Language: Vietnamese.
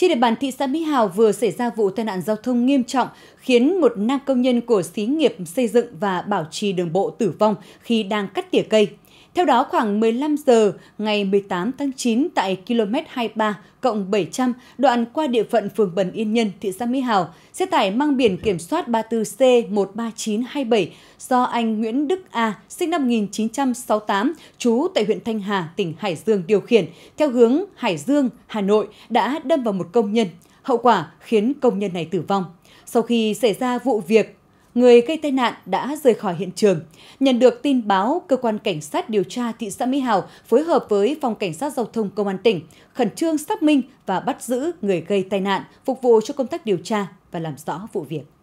Trên địa bàn thị xã Mỹ Hào vừa xảy ra vụ tai nạn giao thông nghiêm trọng khiến một nam công nhân của xí nghiệp xây dựng và bảo trì đường bộ tử vong khi đang cắt tỉa cây. Theo đó, khoảng 15 giờ ngày 18 tháng 9 tại km 23 cộng 700 đoạn qua địa phận phường Bần Yên Nhân, thị xã Mỹ Hào, xe tải mang biển kiểm soát 34C13927 do anh Nguyễn Đức A, sinh năm 1968, trú tại huyện Thanh Hà, tỉnh Hải Dương điều khiển, theo hướng Hải Dương, Hà Nội đã đâm vào một công nhân. Hậu quả khiến công nhân này tử vong. Sau khi xảy ra vụ việc, người gây tai nạn đã rời khỏi hiện trường. Nhận được tin báo, cơ quan cảnh sát điều tra thị xã Mỹ Hào phối hợp với phòng cảnh sát giao thông công an tỉnh khẩn trương xác minh và bắt giữ người gây tai nạn, phục vụ cho công tác điều tra và làm rõ vụ việc.